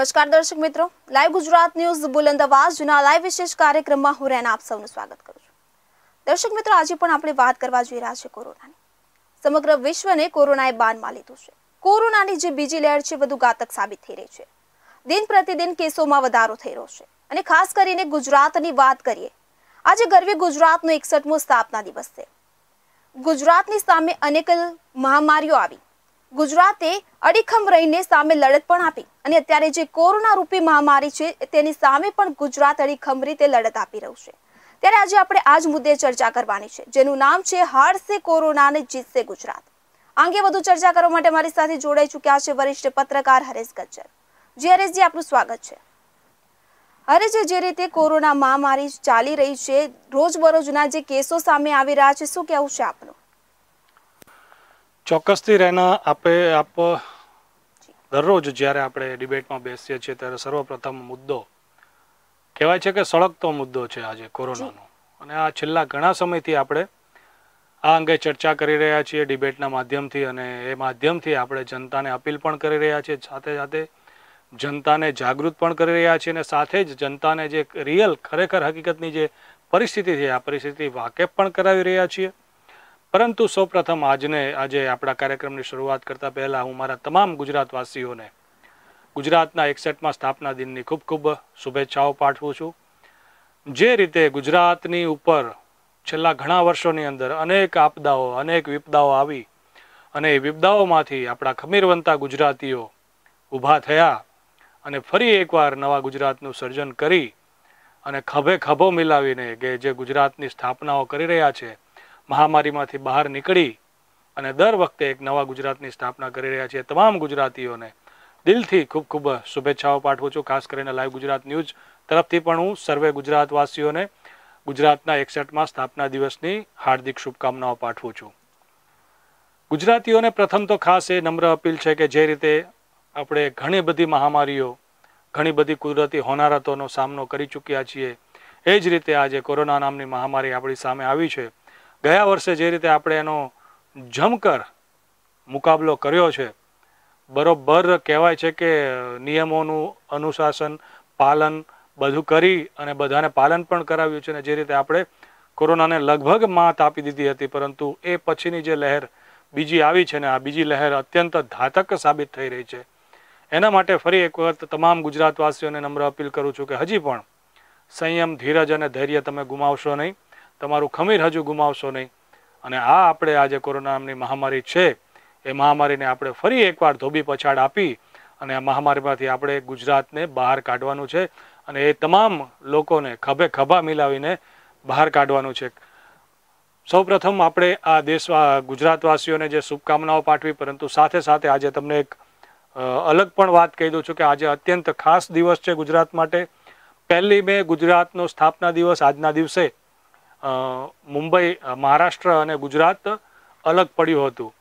નમસ્કાર દર્શક મિત્રો લાઈવ ગુજરાત ન્યૂઝ બુલંદ અવાજના લાઈવ વિશેષ કાર્યક્રમમાં હું રહેના આપ સૌનું સ્વાગત કરું છું દર્શક મિત્રો આજે પણ આપણે વાત કરવા જઈ રહ્યા છે કોરોનાની સમગ્ર વિશ્વને કોરોનાએ બાનમાં લીધું છે કોરોનાની જે બીજી લહેર છે વધુ ઘાતક સાબિત થઈ રહી છે દિન પ્રતિદિન કેસોમાં વધારો થઈ રહ્યો છે અને ખાસ કરીને ગુજરાતની વાત કરીએ આજે ગરવી ગુજરાતનો એકસઠમો સ્થાપના દિવસ છે ગુજરાતની સામે અનેક મહામારીઓ આવી ગુજરાતે અડીખમ રહીને સામે લડત પણ આપી અને અત્યારે જે કોરોના રૂપી મહામારી છે તેની સામે પણ ગુજરાત અડીખમ રીતે લડત આપી રહ્યું છે ત્યારે આજે આપણે આ જ મુદ્દે ચર્ચા કરવાની છે જેનું નામ છે હારશે કોરોના અને જીતશે ગુજરાત આ અંગે વધુ ચર્ચા કરવા માટે મારી સાથે જોડાઈ ચૂક્યા છે વરિષ્ઠ પત્રકાર હરેશ ગજ્જર જી હરેશજી આપનું સ્વાગત છે હરેશ જે રીતે કોરોના મહામારી ચાલી રહી છે રોજબરોજના જે કેસો સામે આવી રહ્યા છે શું કહેવું છે આપનું ચોક્કસથી રહેના આપે આપ દરરોજ જ્યારે આપણે ડિબેટમાં બેસીએ છીએ ત્યારે સર્વપ્રથમ મુદ્દો કહેવાય છે કે સળગતો મુદ્દો છે આજે કોરોનાનો અને આ છેલ્લા ઘણા સમયથી આપણે આ અંગે ચર્ચા કરી રહ્યા છીએ ડિબેટના માધ્યમથી અને એ માધ્યમથી આપણે જનતાને અપીલ પણ કરી રહ્યા છીએ સાથે સાથે જનતાને જાગૃત પણ કરી રહ્યા છીએ અને સાથે જ જનતાને જે રિયલ ખરેખર હકીકતની જે પરિસ્થિતિ છે આ પરિસ્થિતિ વાકેફ પણ કરાવી રહ્યા છીએ પરંતુ સૌપ્રથમ આજને આજે આપણા કાર્યક્રમની શરૂઆત કરતા પહેલાં હું મારા તમામ ગુજરાતવાસીઓને ગુજરાતના એકસઠમાં સ્થાપના દિનની ખૂબ ખૂબ શુભેચ્છાઓ પાઠવું છું જે રીતે ગુજરાતની ઉપર છેલ્લા ઘણા વર્ષોની અંદર અનેક આપદાઓ અનેક વિપદાઓ આવી અને એ વિપદાઓમાંથી આપણા ખમીરવંતા ગુજરાતીઓ ઊભા થયા અને ફરી એકવાર નવા ગુજરાતનું સર્જન કરી અને ખભે ખભો મિલાવીને કે જે ગુજરાતની સ્થાપનાઓ કરી રહ્યા છે મહામારીમાંથી બહાર નીકળી અને દર વખતે એક નવા ગુજરાતની સ્થાપના કરી રહ્યા છીએ તમામ ગુજરાતીઓને દિલથી ખૂબ ખૂબ શુભેચ્છાઓ પાઠવું છું ખાસ કરીને લાઈવ ગુજરાત ન્યૂઝ તરફથી પણ હું સર્વે ગુજરાતવાસીઓને ગુજરાતના એકસઠમાં સ્થાપના દિવસની હાર્દિક શુભકામનાઓ પાઠવું છું ગુજરાતીઓને પ્રથમ તો ખાસ એ નમ્ર અપીલ છે કે જે રીતે આપણે ઘણી બધી મહામારીઓ ઘણી બધી કુદરતી હોનારતોનો સામનો કરી ચૂક્યા છીએ એ જ રીતે આજે કોરોના નામની મહામારી આપણી સામે આવી છે ગયા વર્ષે જે રીતે આપણે એનો જમકર મુકાબલો કર્યો છે બરોબર કહેવાય છે કે નિયમોનું અનુશાસન પાલન બધું કરી અને બધાને પાલન પણ કરાવ્યું છે અને જે રીતે આપણે કોરોનાને લગભગ માત આપી દીધી હતી પરંતુ એ પછીની જે લહેર બીજી આવી છે ને આ બીજી લહેર અત્યંત ધાતક સાબિત થઈ રહી છે એના માટે ફરી એક વખત તમામ ગુજરાતવાસીઓને નમ્ર અપીલ કરું છું કે હજી પણ સંયમ ધીરજ અને ધૈર્ય તમે ગુમાવશો નહીં તમારું ખમીર હજુ ગુમાવશો નહીં અને આ આપણે આજે કોરોના નામની મહામારી છે એ મહામારીને આપણે ફરી એકવાર ધોબી પછાડ આપી અને આ મહામારીમાંથી આપણે ગુજરાતને બહાર કાઢવાનું છે અને એ તમામ લોકોને ખભે ખભા મિલાવીને બહાર કાઢવાનું છે સૌપ્રથમ આપણે આ દેશ ગુજરાતવાસીઓને જે શુભકામનાઓ પાઠવી પરંતુ સાથે સાથે આજે તમને એક અલગ પણ વાત કહી દઉં છું કે આજે અત્યંત ખાસ દિવસ છે ગુજરાત માટે પહેલી મે ગુજરાતનો સ્થાપના દિવસ આજના દિવસે મુંબઈ મહારાષ્ટ્ર અને ગુજરાત અલગ પડ્યું હતું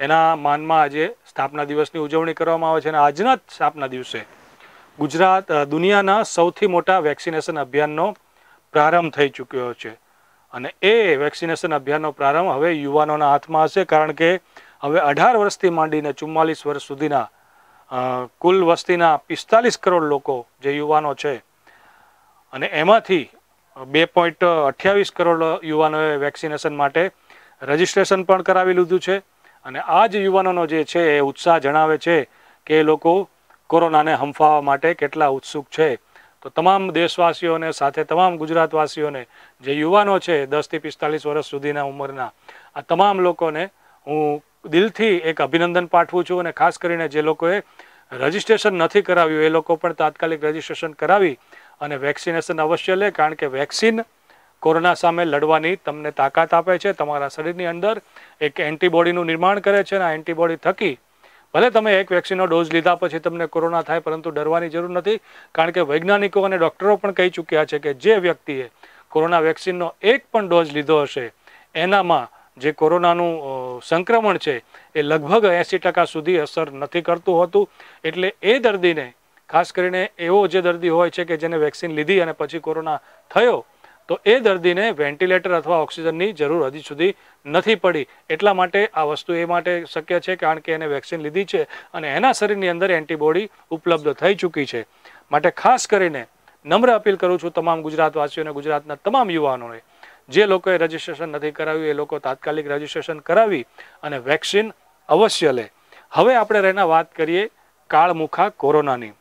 એના માનમાં આજે સ્થાપના દિવસની ઉજવણી કરવામાં આવે છે અને આજના જ સ્થાપના દિવસે ગુજરાત દુનિયાના સૌથી મોટા વેક્સિનેશન અભિયાનનો પ્રારંભ થઈ ચૂક્યો છે અને એ વેક્સિનેશન અભિયાનનો પ્રારંભ હવે યુવાનોના હાથમાં હશે કારણ કે હવે અઢાર વર્ષથી માંડીને ચુમ્માલીસ વર્ષ સુધીના કુલ વસ્તીના પિસ્તાલીસ કરોડ લોકો જે યુવાનો છે અને એમાંથી બે પોઈન્ટ અઠ્યાવીસ કરોડ યુવાનોએ વેક્સિનેશન માટે રજિસ્ટ્રેશન પણ કરાવી લીધું છે અને આ જ યુવાનોનો જે છે એ ઉત્સાહ જણાવે છે કે એ લોકો કોરોનાને હંફાવવા માટે કેટલા ઉત્સુક છે તો તમામ દેશવાસીઓને સાથે તમામ ગુજરાતવાસીઓને જે યુવાનો છે દસથી પિસ્તાલીસ વર્ષ સુધીના ઉંમરના આ તમામ લોકોને હું દિલથી એક અભિનંદન પાઠવું છું અને ખાસ કરીને જે લોકોએ રજિસ્ટ્રેશન નથી કરાવ્યું એ લોકો પણ તાત્કાલિક રજિસ્ટ્રેશન કરાવી અને વેક્સિનેશન અવશ્ય લે કારણ કે વેક્સિન કોરોના સામે લડવાની તમને તાકાત આપે છે તમારા શરીરની અંદર એક એન્ટીબોડીનું નિર્માણ કરે છે અને આ એન્ટીબોડી થકી ભલે તમે એક વેક્સિનનો ડોઝ લીધા પછી તમને કોરોના થાય પરંતુ ડરવાની જરૂર નથી કારણ કે વૈજ્ઞાનિકો અને ડૉક્ટરો પણ કહી ચૂક્યા છે કે જે વ્યક્તિએ કોરોના વેક્સિનનો એક પણ ડોઝ લીધો હશે એનામાં જે કોરોનાનું સંક્રમણ છે એ લગભગ એંસી ટકા સુધી અસર નથી કરતું હોતું એટલે એ દર્દીને ખાસ કરીને એવો જે દર્દી હોય છે કે જેને વેક્સિન લીધી અને પછી કોરોના થયો તો એ દર્દીને વેન્ટિલેટર અથવા ઓક્સિજનની જરૂર હજી સુધી નથી પડી એટલા માટે આ વસ્તુ એ માટે શક્ય છે કારણ કે એને વેક્સિન લીધી છે અને એના શરીરની અંદર એન્ટીબોડી ઉપલબ્ધ થઈ ચૂકી છે માટે ખાસ કરીને નમ્ર અપીલ કરું છું તમામ ગુજરાતવાસીઓને ગુજરાતના તમામ યુવાનોને જે લોકોએ રજિસ્ટ્રેશન નથી કરાવ્યું એ લોકો તાત્કાલિક રજીસ્ટ્રેશન કરાવી અને વેક્સિન અવશ્ય લે હવે આપણે રહેના વાત કરીએ કાળમુખા કોરોનાની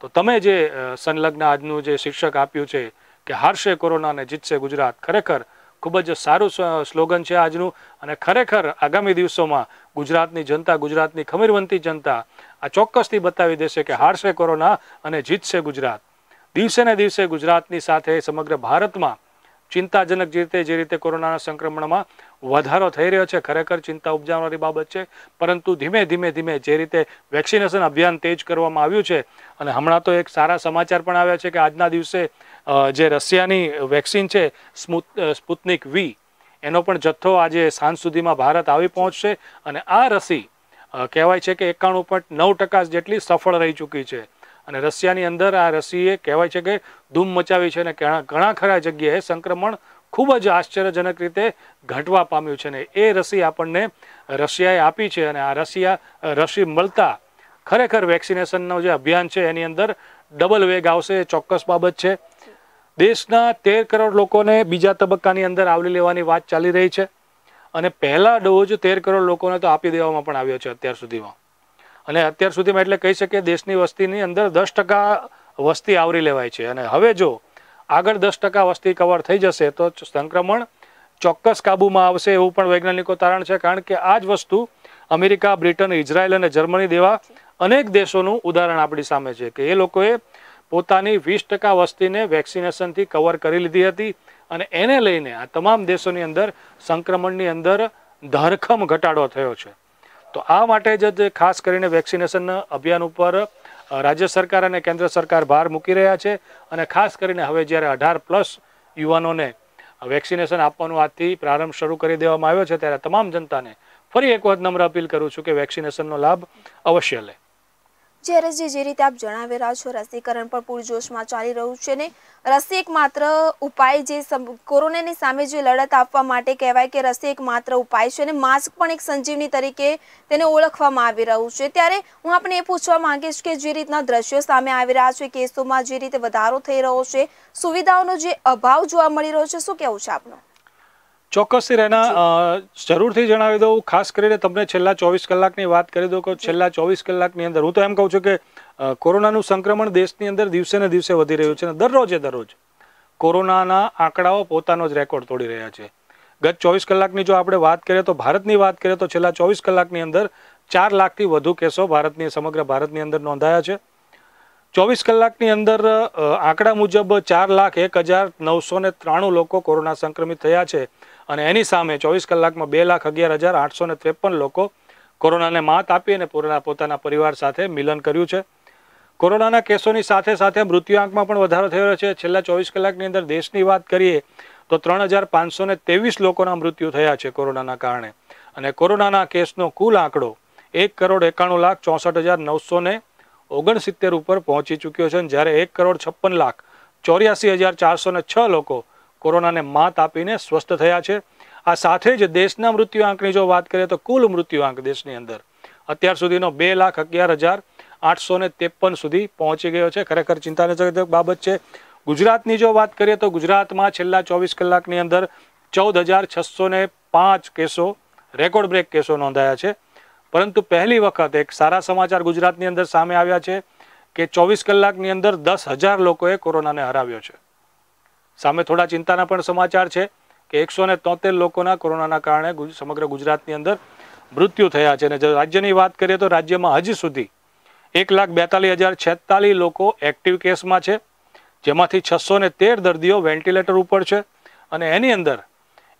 તો તમે જે સંલગ્ન આજનું જે શીર્ષક આપ્યું છે કે હારશે કોરોના અને જીતશે ગુજરાત ખરેખર ખૂબ જ સારું સ્લોગન છે આજનું અને ખરેખર આગામી દિવસોમાં ગુજરાતની જનતા ગુજરાતની ખમીરવંતી જનતા આ ચોક્કસથી બતાવી દેશે કે હારશે કોરોના અને જીતશે ગુજરાત દિવસે ને દિવસે ગુજરાતની સાથે સમગ્ર ભારતમાં ચિંતાજનક જે રીતે જે રીતે કોરોનાના સંક્રમણમાં વધારો થઈ રહ્યો છે ખરેખર ચિંતા ઉપજાવનારી બાબત છે પરંતુ ધીમે ધીમે ધીમે જે રીતે વેક્સિનેશન અભિયાન તેજ કરવામાં આવ્યું છે અને હમણાં તો એક સારા સમાચાર પણ આવ્યા છે કે આજના દિવસે જે રશિયાની વેક્સિન છે સ્પુતનિક વી એનો પણ જથ્થો આજે સાંજ સુધીમાં ભારત આવી પહોંચશે અને આ રસી કહેવાય છે કે એકાણું પોઈન્ટ નવ ટકા જેટલી સફળ રહી ચૂકી છે અને રશિયાની અંદર આ રસીએ કહેવાય છે કે ધૂમ મચાવી છે અને ઘણા ખરા જગ્યાએ સંક્રમણ ખૂબ જ આશ્ચર્યજનક રીતે ઘટવા પામ્યું છે ને એ રસી આપણને રશિયાએ આપી છે અને આ રશિયા રસી મળતા ખરેખર વેક્સિનેશનનો જે અભિયાન છે એની અંદર ડબલ વેગ આવશે એ ચોક્કસ બાબત છે દેશના તેર કરોડ લોકોને બીજા તબક્કાની અંદર આવરી લેવાની વાત ચાલી રહી છે અને પહેલા ડોઝ તેર કરોડ લોકોને તો આપી દેવામાં પણ આવ્યો છે અત્યાર સુધીમાં અને અત્યાર સુધીમાં એટલે કહી શકીએ દેશની વસ્તીની અંદર દસ ટકા વસ્તી આવરી લેવાય છે અને હવે જો આગળ દસ ટકા વસ્તી કવર થઈ જશે તો સંક્રમણ ચોક્કસ કાબૂમાં આવશે એવું પણ વૈજ્ઞાનિકો તારણ છે કારણ કે આ જ વસ્તુ અમેરિકા બ્રિટન ઇઝરાયલ અને જર્મની દેવા અનેક દેશોનું ઉદાહરણ આપણી સામે છે કે એ લોકોએ પોતાની વીસ ટકા વસ્તીને વેક્સિનેશનથી કવર કરી લીધી હતી અને એને લઈને આ તમામ દેશોની અંદર સંક્રમણની અંદર ધરખમ ઘટાડો થયો છે તો આ માટે જ ખાસ કરીને વેક્સિનેશન અભિયાન ઉપર રાજ્ય સરકાર અને કેન્દ્ર સરકાર ભાર મૂકી રહ્યા છે અને ખાસ કરીને હવે જ્યારે અઢાર પ્લસ યુવાનોને વેક્સિનેશન આપવાનો આજથી પ્રારંભ શરૂ કરી દેવામાં આવ્યો છે ત્યારે તમામ જનતાને ફરી એક વખત નમ્ર અપીલ કરું છું કે વેક્સિનેશનનો લાભ અવશ્ય લે જે જે રીતે આપ જણાવી રહ્યા છો રસીકરણ પણ પૂરજોશમાં ચાલી રહ્યું છે ને રસી એક માત્ર ઉપાય જે કોરોનાની સામે જે લડત આપવા માટે કહેવાય કે રસી એક માત્ર ઉપાય છે અને માસ્ક પણ એક સંજીવની તરીકે તેને ઓળખવામાં આવી રહ્યું છે ત્યારે હું આપણે એ પૂછવા માંગીશ કે જે રીતના દ્રશ્યો સામે આવી રહ્યા છે કેસોમાં જે રીતે વધારો થઈ રહ્યો છે સુવિધાઓનો જે અભાવ જોવા મળી રહ્યો છે શું કહેવું છે આપનું ચોક્કસથી રહેના જરૂરથી જણાવી દઉં ખાસ કરીને તમને છેલ્લા ચોવીસ કલાકની વાત કરી દઉં કે છેલ્લા ચોવીસ કલાકની અંદર હું તો એમ કહું છું કે કોરોનાનું સંક્રમણ દેશની અંદર દિવસે ને દિવસે વધી રહ્યું છે અને દરરોજે દરરોજ કોરોનાના આંકડાઓ પોતાનો જ રેકોર્ડ તોડી રહ્યા છે ગત ચોવીસ કલાકની જો આપણે વાત કરીએ તો ભારતની વાત કરીએ તો છેલ્લા ચોવીસ કલાકની અંદર ચાર લાખથી વધુ કેસો ભારતની સમગ્ર ભારતની અંદર નોંધાયા છે ચોવીસ કલાકની અંદર આંકડા મુજબ ચાર લાખ એક હજાર નવસો ને ત્રાણું લોકો કોરોના સંક્રમિત થયા છે અને એની સામે ચોવીસ કલાકમાં બે લાખ અગિયાર હજાર આઠસો ને ત્રેપન લોકો કોરોનાને માત આપી અને પોતાના પરિવાર સાથે મિલન કર્યું છે કોરોનાના કેસોની સાથે સાથે મૃત્યુઆંકમાં પણ વધારો થયો છે છેલ્લા ચોવીસ કલાકની અંદર દેશની વાત કરીએ તો ત્રણ હજાર પાંચસો ને ત્રેવીસ લોકોના મૃત્યુ થયા છે કોરોનાના કારણે અને કોરોનાના કેસનો કુલ આંકડો એક કરોડ એકાણું લાખ ચોસઠ હજાર નવસો ને ઓગણસિત્તેર ઉપર પહોંચી ચૂક્યો છે જ્યારે એક કરોડ છપ્પન લાખ ચોર્યાસી હજાર ચારસો ને છ લોકો કોરોનાને માત આપીને સ્વસ્થ થયા છે આ સાથે જ દેશના મૃત્યુઆંકની જો વાત કરીએ તો કુલ મૃત્યુઆંક દેશની અંદર અત્યાર સુધીનો બે લાખ અગિયાર હજાર આઠસો ને ત્રેપન સુધી પહોંચી ગયો છે ખરેખર ચિંતાજનક બાબત છે ગુજરાતની જો વાત કરીએ તો ગુજરાતમાં છેલ્લા ચોવીસ કલાકની અંદર ચૌદ હજાર છસો ને પાંચ કેસો રેકોર્ડ બ્રેક કેસો નોંધાયા છે પરંતુ પહેલી વખત એક સારા સમાચાર ગુજરાતની અંદર સામે આવ્યા છે કે ચોવીસ કલાકની અંદર દસ હજાર લોકોએ કોરોનાને હરાવ્યો છે સામે થોડા ચિંતાના પણ સમાચાર છે કે એકસો ને તોતેર લોકોના કોરોનાના કારણે સમગ્ર ગુજરાતની અંદર મૃત્યુ થયા છે અને રાજ્યની વાત કરીએ તો રાજ્યમાં હજી સુધી એક લાખ બેતાલીસ હજાર છેતાલીસ લોકો એક્ટિવ કેસમાં છે જેમાંથી છસો તેર દર્દીઓ વેન્ટિલેટર ઉપર છે અને એની અંદર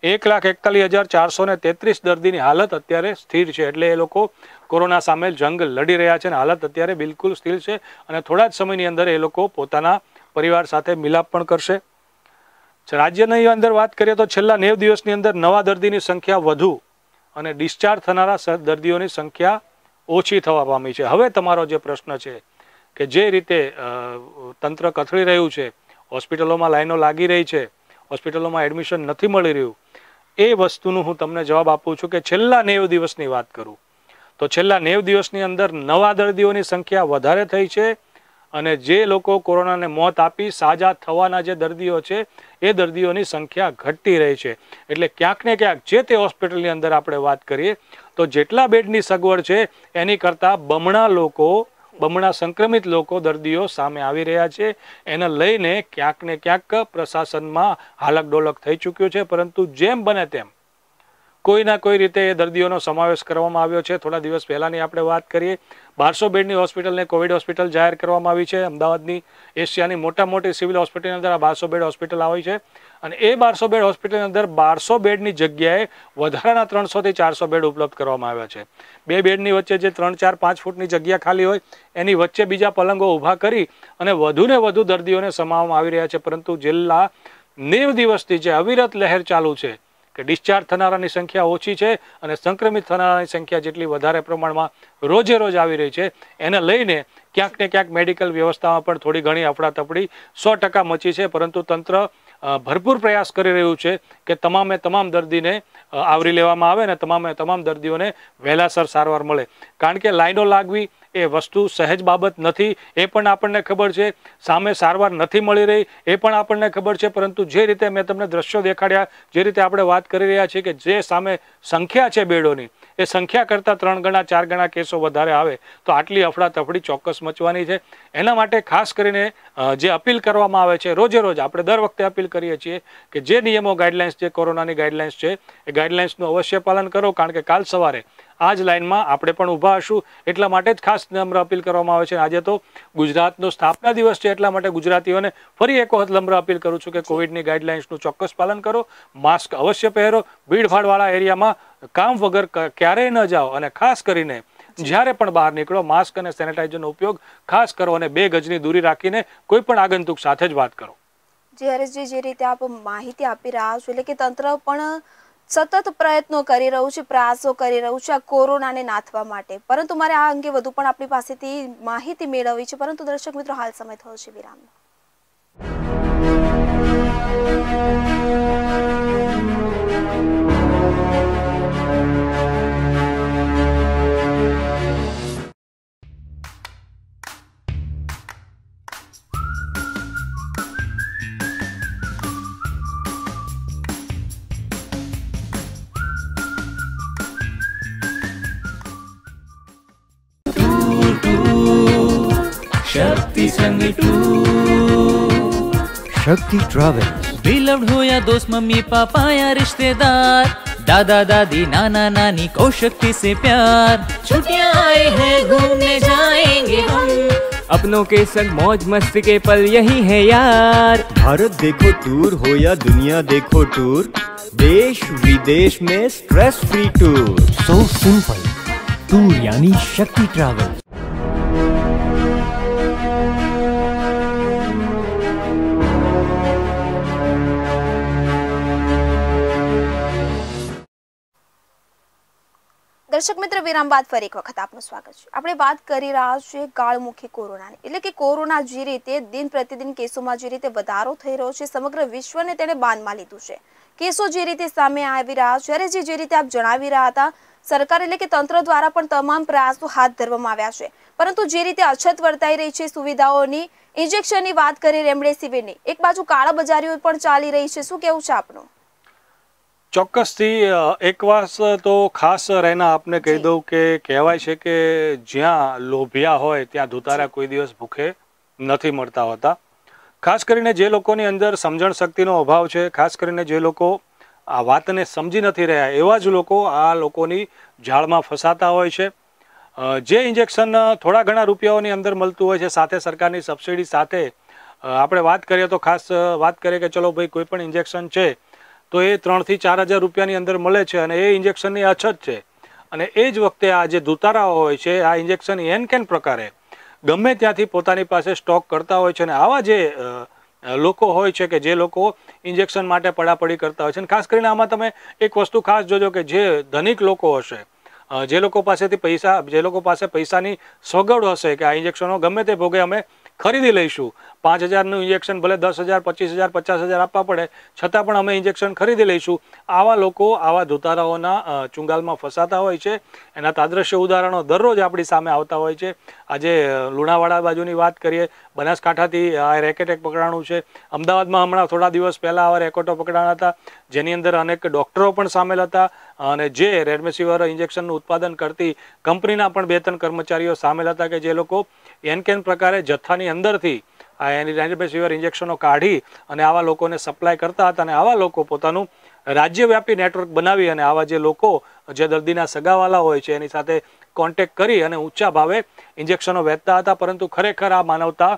એક લાખ એકતાલીસ હજાર ચારસો ને તેત્રીસ દર્દીની હાલત અત્યારે સ્થિર છે એટલે એ લોકો કોરોના સામે જંગ લડી રહ્યા છે અને હાલત અત્યારે બિલકુલ સ્થિર છે અને થોડા જ સમયની અંદર એ લોકો પોતાના પરિવાર સાથે મિલાપ પણ કરશે રાજ્યની અંદર વાત કરીએ તો છેલ્લા નેવ દિવસની અંદર નવા દર્દીની સંખ્યા વધુ અને ડિસ્ચાર્જ થનારા દર્દીઓની સંખ્યા ઓછી થવા પામી છે હવે તમારો જે પ્રશ્ન છે કે જે રીતે તંત્ર કથળી રહ્યું છે હોસ્પિટલોમાં લાઈનો લાગી રહી છે હોસ્પિટલોમાં એડમિશન નથી મળી રહ્યું એ વસ્તુનું હું તમને જવાબ આપું છું કે છેલ્લા નેવ દિવસની વાત કરું તો છેલ્લા નેવ દિવસની અંદર નવા દર્દીઓની સંખ્યા વધારે થઈ છે અને જે લોકો કોરોનાને મોત આપી સાજા થવાના જે દર્દીઓ છે એ દર્દીઓની સંખ્યા ઘટતી રહી છે એટલે ક્યાંક ને ક્યાંક જે તે હોસ્પિટલની અંદર આપણે વાત કરીએ તો જેટલા બેડની સગવડ છે એની કરતાં બમણા લોકો બમણા સંક્રમિત લોકો દર્દીઓ સામે આવી રહ્યા છે એને લઈને ક્યાંક ને ક્યાંક પ્રશાસનમાં હાલક ડોલક થઈ ચૂક્યો છે પરંતુ જેમ બને તેમ કોઈના કોઈ રીતે એ દર્દીઓનો સમાવેશ કરવામાં આવ્યો છે થોડા દિવસ પહેલાંની આપણે વાત કરીએ બારસો બેડની હોસ્પિટલને કોવિડ હોસ્પિટલ જાહેર કરવામાં આવી છે અમદાવાદની એશિયાની મોટા મોટી સિવિલ હોસ્પિટલની અંદર આ બારસો બેડ હોસ્પિટલ આવી છે અને એ બારસો બેડ હોસ્પિટલની અંદર બારસો બેડની જગ્યાએ વધારાના ત્રણસોથી ચારસો બેડ ઉપલબ્ધ કરવામાં આવ્યા છે બે બેડની વચ્ચે જે ત્રણ ચાર પાંચ ફૂટની જગ્યા ખાલી હોય એની વચ્ચે બીજા પલંગો ઊભા કરી અને વધુને વધુ દર્દીઓને સમાવવામાં આવી રહ્યા છે પરંતુ જિલ્લા નેવ દિવસથી જે અવિરત લહેર ચાલુ છે કે ડિસ્ચાર્જ થનારાની સંખ્યા ઓછી છે અને સંક્રમિત થનારાની સંખ્યા જેટલી વધારે પ્રમાણમાં રોજે રોજ આવી રહી છે એને લઈને ક્યાંક ને ક્યાંક મેડિકલ વ્યવસ્થામાં પણ થોડી ઘણી અફડાતફડી સો ટકા મચી છે પરંતુ તંત્ર ભરપૂર પ્રયાસ કરી રહ્યું છે કે તમામે તમામ દર્દીને આવરી લેવામાં આવે અને તમામે તમામ દર્દીઓને વહેલાસર સારવાર મળે કારણ કે લાઈનો લાગવી એ વસ્તુ સહેજ બાબત નથી એ પણ આપણને ખબર છે સામે સારવાર નથી મળી રહી એ પણ આપણને ખબર છે પરંતુ જે રીતે મેં તમને દ્રશ્યો દેખાડ્યા જે રીતે આપણે વાત કરી રહ્યા છીએ કે જે સામે સંખ્યા છે બેડોની એ સંખ્યા કરતાં ત્રણ ગણા ચાર ગણા કેસો વધારે આવે તો આટલી અફડાતફડી ચોક્કસ મચવાની છે એના માટે ખાસ કરીને જે અપીલ કરવામાં આવે છે રોજે રોજ આપણે દર વખતે અપીલ કરીએ છીએ કે જે નિયમો ગાઈડલાઇન્સ જે કોરોનાની ગાઈડલાઇન્સ છે એ ગાઈડલાઇન્સનું અવશ્ય પાલન કરો કારણ કે કાલ સવારે આ જ લાઇનમાં આપણે પણ ઊભા હશું એટલા માટે જ ખાસ નમ્ર અપીલ કરવામાં આવે છે આજે તો ગુજરાતનો સ્થાપના દિવસ છે એટલા માટે ગુજરાતીઓને ફરી એક વખત નમ્ર અપીલ કરું છું કે કોવિડની ગાઈડલાઇન્સનું ચોક્કસ પાલન કરો માસ્ક અવશ્ય પહેરો ભીડભાડવાળા એરિયામાં કામ વગર ક્યારેય ન જાઓ અને ખાસ કરીને જ્યારે પણ બહાર નીકળો માસ્ક અને સેનેટાઈઝરનો ઉપયોગ ખાસ કરો અને બે ગજની દૂરી રાખીને કોઈ પણ આગંતુક સાથે જ વાત કરો જે હરેશજી જે રીતે આપ માહિતી આપી રહ્યા છો એટલે કે તંત્ર પણ સતત પ્રયત્નો કરી રહ્યું છે પ્રયાસો કરી રહ્યું છે આ કોરોનાને નાથવા માટે પરંતુ મારે આ અંગે વધુ પણ આપણી પાસેથી માહિતી મેળવવી છે પરંતુ દર્શક મિત્રો હાલ સમય થયો છે વિરામનો संग टू शक्ति ट्रैवल बिलव हो या दोस्त मम्मी पापा या रिश्तेदार दादा दादी नाना नानी को शक्ति से प्यार छुट्टियां आए हैं घूमने जाएंगे हम अपनों के संग मौज मस्ती के पल यही है यार भारत देखो टूर हो या दुनिया देखो टूर देश विदेश में stress free tour so simple tour यानी शक्ति ट्रैवल દર્શક મિત્ર વિરામ બાદ ફરી એક વખત આપનું સ્વાગત છે આપણે વાત કરી રહ્યા છીએ ગાળમુખી કોરોનાની એટલે કે કોરોના જે રીતે દિન પ્રતિદિન કેસોમાં જે રીતે વધારો થઈ રહ્યો છે સમગ્ર વિશ્વને તેણે બાનમાં લીધું છે કેસો જે રીતે સામે આવી રહ્યા છે જ્યારે જે રીતે આપ જણાવી રહ્યા હતા સરકાર એટલે કે તંત્ર દ્વારા પણ તમામ પ્રયાસો હાથ ધરવામાં આવ્યા છે પરંતુ જે રીતે અછત વર્તાઈ રહી છે સુવિધાઓની ઇન્જેક્શનની વાત કરી રેમડેસિવિરની એક બાજુ કાળા બજારીઓ પણ ચાલી રહી છે શું કેવું છે આપનું ચોક્કસથી એક વાત તો ખાસ રહેના આપને કહી દઉં કે કહેવાય છે કે જ્યાં લોભિયા હોય ત્યાં ધુતારા કોઈ દિવસ ભૂખે નથી મળતા હોતા ખાસ કરીને જે લોકોની અંદર સમજણ શક્તિનો અભાવ છે ખાસ કરીને જે લોકો આ વાતને સમજી નથી રહ્યા એવા જ લોકો આ લોકોની જાળમાં ફસાતા હોય છે જે ઇન્જેક્શન થોડા ઘણા રૂપિયાઓની અંદર મળતું હોય છે સાથે સરકારની સબસિડી સાથે આપણે વાત કરીએ તો ખાસ વાત કરીએ કે ચલો ભાઈ કોઈ પણ ઇન્જેક્શન છે તો એ ત્રણથી ચાર હજાર રૂપિયાની અંદર મળે છે અને એ ઇન્જેક્શનની અછત છે અને એ જ વખતે આ જે ધુતારાઓ હોય છે આ ઇન્જેક્શન એનકેન પ્રકારે ગમે ત્યાંથી પોતાની પાસે સ્ટોક કરતા હોય છે અને આવા જે લોકો હોય છે કે જે લોકો ઇન્જેક્શન માટે પડાપડી કરતા હોય છે અને ખાસ કરીને આમાં તમે એક વસ્તુ ખાસ જોજો કે જે ધનિક લોકો હશે જે લોકો પાસેથી પૈસા જે લોકો પાસે પૈસાની સગવડ હશે કે આ ઇન્જેક્શનો ગમે તે ભોગે અમે ખરીદી લઈશું પાંચ હજારનું ઇન્જેક્શન ભલે દસ હજાર પચીસ હજાર પચાસ હજાર આપવા પડે છતાં પણ અમે ઇન્જેક્શન ખરીદી લઈશું આવા લોકો આવા ધોતારાઓના ચુંગાલમાં ફસાતા હોય છે એના તાદ્રશ્ય ઉદાહરણો દરરોજ આપણી સામે આવતા હોય છે આજે લુણાવાડા બાજુની વાત કરીએ બનાસકાંઠાથી આ રેકેટેક પકડાણું છે અમદાવાદમાં હમણાં થોડા દિવસ પહેલાં આવા રેકેટો પકડાણા હતા જેની અંદર અનેક ડૉક્ટરો પણ સામેલ હતા અને જે રેમડેસિવિર ઇન્જેક્શનનું ઉત્પાદન કરતી કંપનીના પણ બે ત્રણ કર્મચારીઓ સામેલ હતા કે જે લોકો એન કેન પ્રકારે જથ્થાની અંદરથી આ એની રેમડેસિવિર ઇન્જેક્શનો કાઢી અને આવા લોકોને સપ્લાય કરતા હતા અને આવા લોકો પોતાનું રાજ્યવ્યાપી નેટવર્ક બનાવી અને આવા જે લોકો જે દર્દીના સગાવાલા હોય છે એની સાથે કોન્ટેક કરી અને ઊંચા ભાવે ઇન્જેક્શનો વહેંચતા હતા પરંતુ ખરેખર આ માનવતા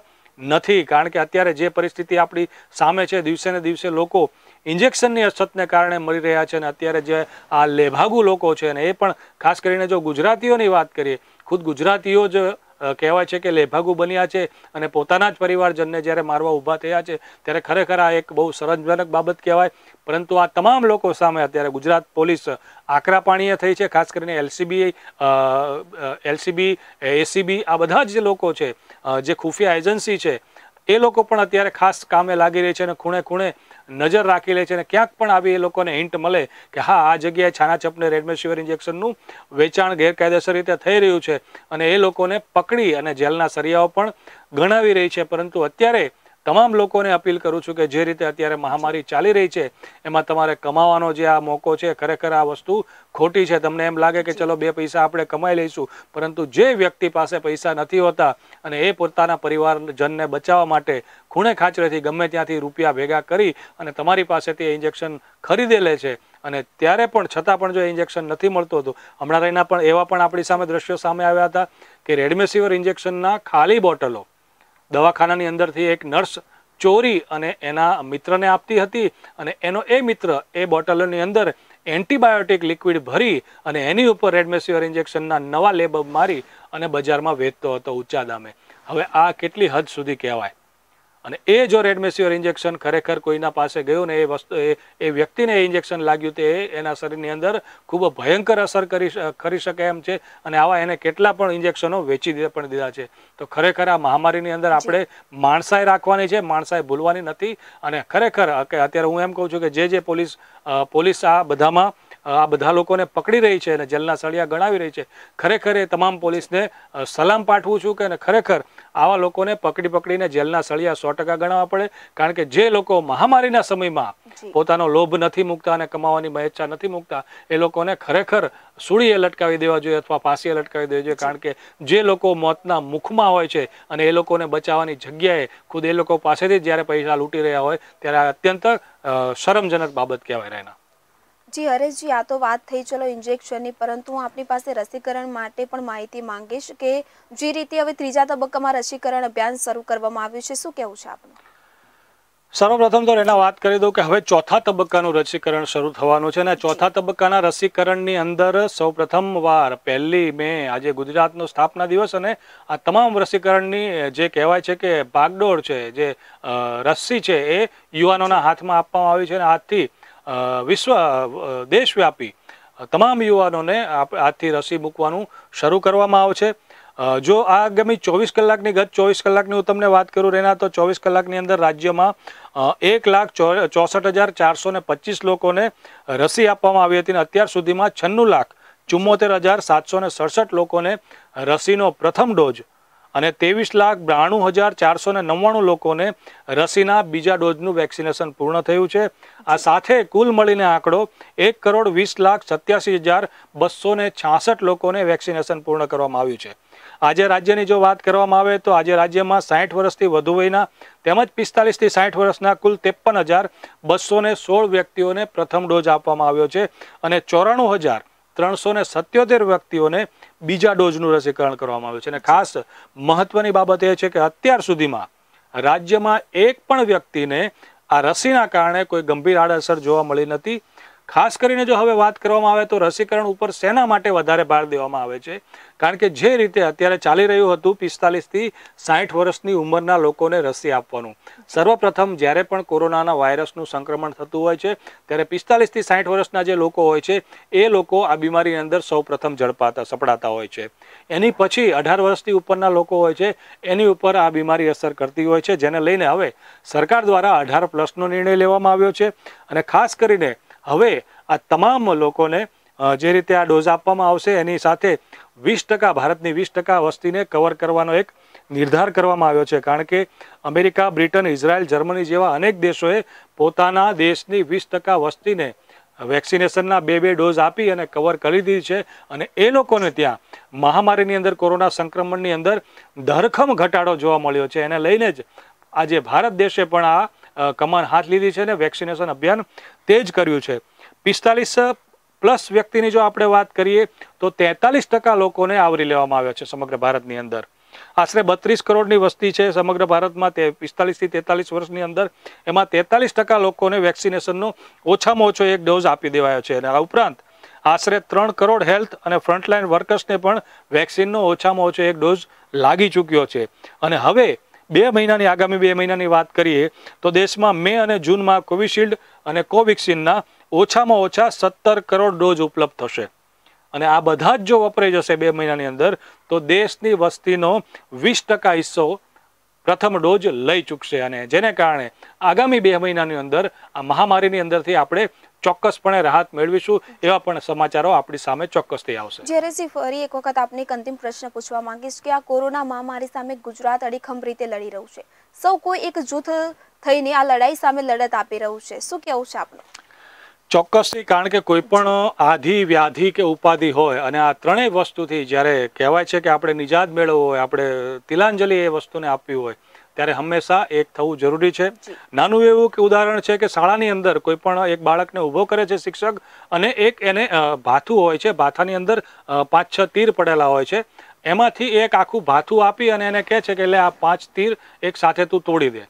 નથી કારણ કે અત્યારે જે પરિસ્થિતિ આપણી સામે છે દિવસે ને દિવસે લોકો ઇન્જેક્શનની અછતને કારણે મળી રહ્યા છે અને અત્યારે જે આ લેભાગુ લોકો છે અને એ પણ ખાસ કરીને જો ગુજરાતીઓની વાત કરીએ ખુદ ગુજરાતીઓ જ કહેવાય છે કે લેભાગુ બન્યા છે અને પોતાના જ પરિવારજનને જ્યારે મારવા ઊભા થયા છે ત્યારે ખરેખર આ એક બહુ સરંજનક બાબત કહેવાય પરંતુ આ તમામ લોકો સામે અત્યારે ગુજરાત પોલીસ આકરા પાણીએ થઈ છે ખાસ કરીને એલસીબી એલસીબી એસીબી આ બધા જ લોકો છે જે ખુફિયા એજન્સી છે એ લોકો પણ અત્યારે ખાસ કામે લાગી રહી છે અને ખૂણે ખૂણે નજર રાખી લે છે અને ક્યાંક પણ આવી એ લોકોને હિન્ટ મળે કે હા આ જગ્યાએ છાનાછપને રેડમેસિવર ઇન્જેક્શનનું વેચાણ ગેરકાયદેસર રીતે થઈ રહ્યું છે અને એ લોકોને પકડી અને જેલના સરિયાઓ પણ ગણાવી રહી છે પરંતુ અત્યારે તમામ લોકોને અપીલ કરું છું કે જે રીતે અત્યારે મહામારી ચાલી રહી છે એમાં તમારે કમાવાનો જે આ મોકો છે ખરેખર આ વસ્તુ ખોટી છે તમને એમ લાગે કે ચલો બે પૈસા આપણે કમાઈ લઈશું પરંતુ જે વ્યક્તિ પાસે પૈસા નથી હોતા અને એ પોતાના પરિવારજનને બચાવવા માટે ખૂણે ખાચરેથી ગમે ત્યાંથી રૂપિયા ભેગા કરી અને તમારી પાસેથી ઇન્જેક્શન ખરીદે લે છે અને ત્યારે પણ છતાં પણ જો ઇન્જેક્શન નથી મળતું હતું હમણાં રહીના પણ એવા પણ આપણી સામે દ્રશ્યો સામે આવ્યા હતા કે રેડમેસિવર ઇન્જેક્શનના ખાલી બોટલો દવાખાનાની અંદરથી એક નર્સ ચોરી અને એના મિત્રને આપતી હતી અને એનો એ મિત્ર એ બોટલની અંદર એન્ટીબાયોટિક લિક્વિડ ભરી અને એની ઉપર રેડમેસિવર ઇન્જેક્શનના નવા લેબ મારી અને બજારમાં વેચતો હતો ઊંચા દામે હવે આ કેટલી હદ સુધી કહેવાય અને એ જો રેડમેસિયોર ઇન્જેક્શન ખરેખર કોઈના પાસે ગયું ને એ વસ્તુ એ વ્યક્તિને ઇન્જેક્શન લાગ્યું તે એના શરીરની અંદર ખૂબ ભયંકર અસર કરી કરી શકે એમ છે અને આવા એને કેટલા પણ ઇન્જેક્શનો વેચી દીધા પણ દીધા છે તો ખરેખર આ મહામારીની અંદર આપણે માણસાએ રાખવાની છે માણસાએ ભૂલવાની નથી અને ખરેખર અત્યારે હું એમ કહું છું કે જે જે પોલીસ પોલીસ આ બધામાં આ બધા લોકોને પકડી રહી છે અને જેલના સળિયા ગણાવી રહી છે ખરેખર એ તમામ પોલીસને સલામ પાઠવું છું કે ખરેખર આવા લોકોને પકડી પકડીને જેલના સળિયા સો ટકા ગણાવવા પડે કારણ કે જે લોકો મહામારીના સમયમાં પોતાનો લોભ નથી મૂકતા અને કમાવાની મહેચ્છા નથી મૂકતા એ લોકોને ખરેખર સુળીએ લટકાવી દેવા જોઈએ અથવા ફાંસીએ લટકાવી દેવા જોઈએ કારણ કે જે લોકો મોતના મુખમાં હોય છે અને એ લોકોને બચાવવાની જગ્યાએ ખુદ એ લોકો પાસેથી જ્યારે પૈસા લૂંટી રહ્યા હોય ત્યારે અત્યંત શરમજનક બાબત કહેવાય રહેના જી હરેશજી આ તો વાત થઈ ચલો ઇન્જેક્શનની પરંતુ હું આપની પાસે રસીકરણ માટે પણ માહિતી માંગીશ કે જે રીતે હવે ત્રીજા તબક્કામાં રસીકરણ અભિયાન શરૂ કરવામાં આવ્યું છે શું કહેવું છે આપનું સર્વપ્રથમ તો એના વાત કરી દઉં કે હવે ચોથા તબક્કાનું રસીકરણ શરૂ થવાનું છે અને ચોથા તબક્કાના રસીકરણની અંદર સૌપ્રથમ વાર પહેલી મે આજે ગુજરાતનો સ્થાપના દિવસ અને આ તમામ રસીકરણની જે કહેવાય છે કે ભાગદોડ છે જે રસી છે એ યુવાનોના હાથમાં આપવામાં આવી છે અને હાથથી વિશ્વ દેશવ્યાપી તમામ યુવાનોને આજથી રસી મૂકવાનું શરૂ કરવામાં આવશે જો આ આગામી ચોવીસ કલાકની ગત ચોવીસ કલાકની હું તમને વાત કરું રહેના તો ચોવીસ કલાકની અંદર રાજ્યમાં એક લાખ ચોસઠ હજાર ચારસો પચીસ લોકોને રસી આપવામાં આવી હતી અને અત્યાર સુધીમાં છન્નું લાખ ચુમ્મોતેર હજાર સાતસો ને સડસઠ લોકોને રસીનો પ્રથમ ડોઝ અને ત્રેવીસ લાખ બ્રાણું હજાર ચારસો ને નવ્વાણું લોકોને રસીના બીજા ડોઝનું વેક્સિનેશન પૂર્ણ થયું છે આ સાથે કુલ મળીને આંકડો એક કરોડ વીસ લાખ સત્યાસી હજાર બસો ને છાસઠ લોકોને વેક્સિનેશન પૂર્ણ કરવામાં આવ્યું છે આજે રાજ્યની જો વાત કરવામાં આવે તો આજે રાજ્યમાં સાહીઠ વર્ષથી વધુ વયના તેમજ પિસ્તાલીસથી સાહીઠ વર્ષના કુલ ત્રેપન હજાર બસો ને સોળ વ્યક્તિઓને પ્રથમ ડોઝ આપવામાં આવ્યો છે અને ચોરાણું હજાર ત્રણસો ને સત્યોતેર વ્યક્તિઓને બીજા ડોઝનું રસીકરણ કરવામાં આવ્યું છે અને ખાસ મહત્વની બાબત એ છે કે અત્યાર સુધીમાં રાજ્યમાં એક પણ વ્યક્તિને આ રસીના કારણે કોઈ ગંભીર આડઅસર જોવા મળી નથી ખાસ કરીને જો હવે વાત કરવામાં આવે તો રસીકરણ ઉપર સેના માટે વધારે ભાર દેવામાં આવે છે કારણ કે જે રીતે અત્યારે ચાલી રહ્યું હતું પિસ્તાલીસથી સાઠ વર્ષની ઉંમરના લોકોને રસી આપવાનું સર્વપ્રથમ જ્યારે પણ કોરોનાના વાયરસનું સંક્રમણ થતું હોય છે ત્યારે પિસ્તાલીસથી સાઠ વર્ષના જે લોકો હોય છે એ લોકો આ બીમારીની અંદર સૌપ્રથમ ઝડપાતા સપડાતા હોય છે એની પછી અઢાર વર્ષથી ઉપરના લોકો હોય છે એની ઉપર આ બીમારી અસર કરતી હોય છે જેને લઈને હવે સરકાર દ્વારા અઢાર પ્લસનો નિર્ણય લેવામાં આવ્યો છે અને ખાસ કરીને હવે આ તમામ લોકોને જે રીતે આ ડોઝ આપવામાં આવશે એની સાથે વીસ ટકા ભારતની વીસ ટકા વસ્તીને કવર કરવાનો એક નિર્ધાર કરવામાં આવ્યો છે કારણ કે અમેરિકા બ્રિટન ઇઝરાયલ જર્મની જેવા અનેક દેશોએ પોતાના દેશની વીસ ટકા વસ્તીને વેક્સિનેશનના બે બે ડોઝ આપી અને કવર કરી દીધી છે અને એ લોકોને ત્યાં મહામારીની અંદર કોરોના સંક્રમણની અંદર ધરખમ ઘટાડો જોવા મળ્યો છે એને લઈને જ આજે ભારત દેશે પણ આ કમાન હાથ લીધી છે ને વેક્સિનેશન અભિયાન તે જ કર્યું છે પિસ્તાલીસ પ્લસ વ્યક્તિની જો આપણે વાત કરીએ તો તેતાલીસ ટકા લોકોને આવરી લેવામાં આવ્યા છે સમગ્ર ભારતની અંદર આશરે બત્રીસ કરોડની વસ્તી છે સમગ્ર ભારતમાં તે પિસ્તાલીસથી તેતાલીસ વર્ષની અંદર એમાં તેતાલીસ ટકા લોકોને વેક્સિનેશનનો ઓછામાં ઓછો એક ડોઝ આપી દેવાયો છે અને આ ઉપરાંત આશરે ત્રણ કરોડ હેલ્થ અને ફ્રન્ટલાઇન વર્કર્સને પણ વેક્સિનનો ઓછામાં ઓછો એક ડોઝ લાગી ચૂક્યો છે અને હવે બે મહિનાની આગામી બે મહિનાની વાત કરીએ તો દેશમાં મે અને જૂનમાં કોવિશિલ્ડ અને કોવિક્સિનના ઓછામાં ઓછા સત્તર કરોડ ડોઝ ઉપલબ્ધ થશે અને આ બધા જ જો વપરાઈ જશે બે મહિનાની અંદર તો દેશની વસ્તીનો વીસ ટકા હિસ્સો પ્રથમ ડોઝ લઈ ચૂકશે અને જેને કારણે આગામી બે મહિનાની અંદર આ મહામારીની અંદરથી આપણે ચોક્કસપણે રાહત મેળવીશું એવા પણ સમાચારો આપણી સામે ચોક્કસથી આવશે ઝેરેસી ફરી એક વખત આપને એક અંતિમ પ્રશ્ન પૂછવા માંગીશ કે આ કોરોના મહામારી સામે ગુજરાત અડીખમ રીતે લડી રહ્યું છે સૌ કોઈ એક જૂથ થઈને આ લડાઈ સામે લડત આપી રહ્યું છે શું કહેવું છે આપનું ચોક્કસથી કારણ કે કોઈ પણ આધિ વ્યાધિ કે ઉપાધિ હોય અને આ ત્રણેય વસ્તુથી જ્યારે કહેવાય છે કે આપણે નિજાત મેળવવો હોય આપણે તિલાંજલિ એ વસ્તુને આપવી હોય ત્યારે હંમેશા એક થવું જરૂરી છે નાનું એવું કે ઉદાહરણ છે કે શાળાની અંદર કોઈ પણ એક બાળકને ઊભો કરે છે શિક્ષક અને એક એને ભાથું હોય છે ભાથાની અંદર પાંચ છ તીર પડેલા હોય છે એમાંથી એક આખું ભાથું આપી અને એને કહે છે કે એટલે આ પાંચ તીર એક સાથે તું તોડી દે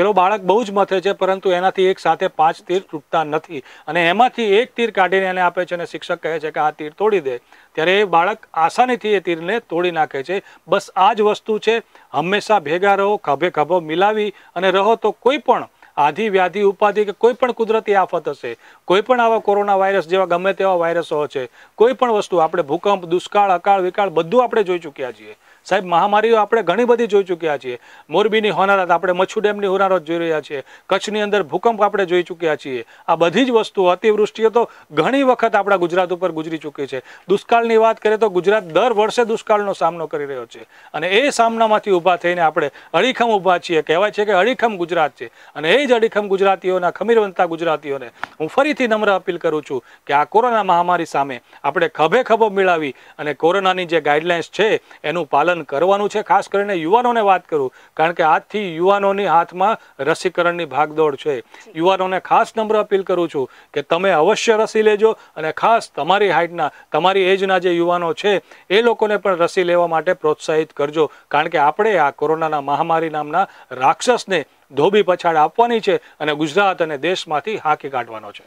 પેલો બાળક બહુ જ મથે છે પરંતુ એનાથી એક સાથે પાંચ તીર તૂટતા નથી અને એમાંથી એક તીર કાઢીને એને આપે છે અને શિક્ષક કહે છે કે આ તીર તોડી દે ત્યારે એ બાળક આસાનીથી એ તીરને તોડી નાખે છે બસ આ જ વસ્તુ છે હંમેશા ભેગા રહો ખભે ખભો મિલાવી અને રહો તો કોઈ પણ આધી વ્યાધિ ઉપાધિ કે કોઈ પણ કુદરતી આફત હશે કોઈ પણ આવા કોરોના વાયરસ જેવા ગમે તેવા વાયરસો છે કોઈ પણ વસ્તુ આપણે ભૂકંપ દુષ્કાળ અકાળ વિકાળ બધું આપણે જોઈ ચૂક્યા છીએ સાહેબ મહામારીઓ આપણે ઘણી બધી જોઈ ચૂક્યા છીએ મોરબીની હોનારત આપણે મચ્છુ ડેમની હોનારત જોઈ રહ્યા છીએ કચ્છની અંદર ભૂકંપ આપણે જોઈ ચૂક્યા છીએ આ બધી જ વસ્તુઓ અતિવૃષ્ટિઓ તો ઘણી વખત આપણા ગુજરાત ઉપર ગુજરી ચૂકી છે દુષ્કાળની વાત કરીએ તો ગુજરાત દર વર્ષે દુષ્કાળનો સામનો કરી રહ્યો છે અને એ સામનામાંથી ઊભા થઈને આપણે અડીખમ ઊભા છીએ કહેવાય છે કે અડીખમ ગુજરાત છે અને એ જ અડીખમ ગુજરાતીઓના ખમીરવંતા ગુજરાતીઓને હું ફરીથી નમ્ર અપીલ કરું છું કે આ કોરોના મહામારી સામે આપણે ખભે ખભો મેળવી અને કોરોનાની જે ગાઈડલાઇન્સ છે એનું પાલન પાલન કરવાનું છે ખાસ કરીને યુવાનોને વાત કરું કારણ કે આજથી યુવાનોની હાથમાં રસીકરણની ભાગદોડ છે યુવાનોને ખાસ નમ્ર અપીલ કરું છું કે તમે અવશ્ય રસી લેજો અને ખાસ તમારી હાઇટના તમારી એજના જે યુવાનો છે એ લોકોને પણ રસી લેવા માટે પ્રોત્સાહિત કરજો કારણ કે આપણે આ કોરોનાના મહામારી નામના રાક્ષસને ધોબી પછાડ આપવાની છે અને ગુજરાત અને દેશમાંથી હાંકી કાઢવાનો છે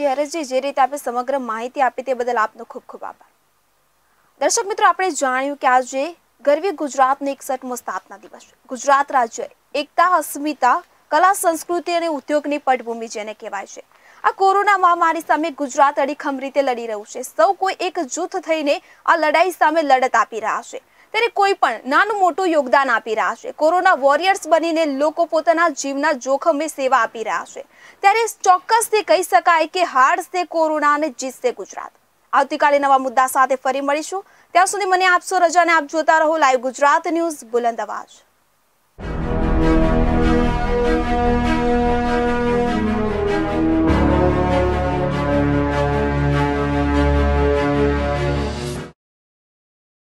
જે હરજી જે રીતે આપે સમગ્ર માહિતી આપી તે બદલ આપનો ખૂબ ખૂબ આભાર દર્શક મિત્રો આપણે જાણ્યું કે આજે ગરવી ગુજરાતનો એકસઠમો સ્થાપના દિવસ ગુજરાત રાજ્ય એકતા અસ્મિતા કલા સંસ્કૃતિ અને ઉદ્યોગની પટભૂમિ જેને કહેવાય છે આ કોરોના મહામારી સામે ગુજરાત અડીખમ રીતે લડી રહ્યું છે સૌ કોઈ એક જૂથ થઈને આ લડાઈ સામે લડત આપી રહ્યા છે ત્યારે કોઈ પણ નાનું મોટું યોગદાન આપી રહ્યા છે કોરોના વોરિયર્સ બનીને લોકો પોતાના જીવના જોખમે સેવા આપી રહ્યા છે ત્યારે ચોક્કસ તે કહી શકાય કે હારશે કોરોના અને જીતશે ગુજરાત આવતીકાલે નવા મુદ્દા સાથે ફરી મળીશું ત્યાં સુધી મને આપશો ને આપ જોતા રહો લાઈવ ગુજરાત ન્યૂઝ બુલંદ અવાજ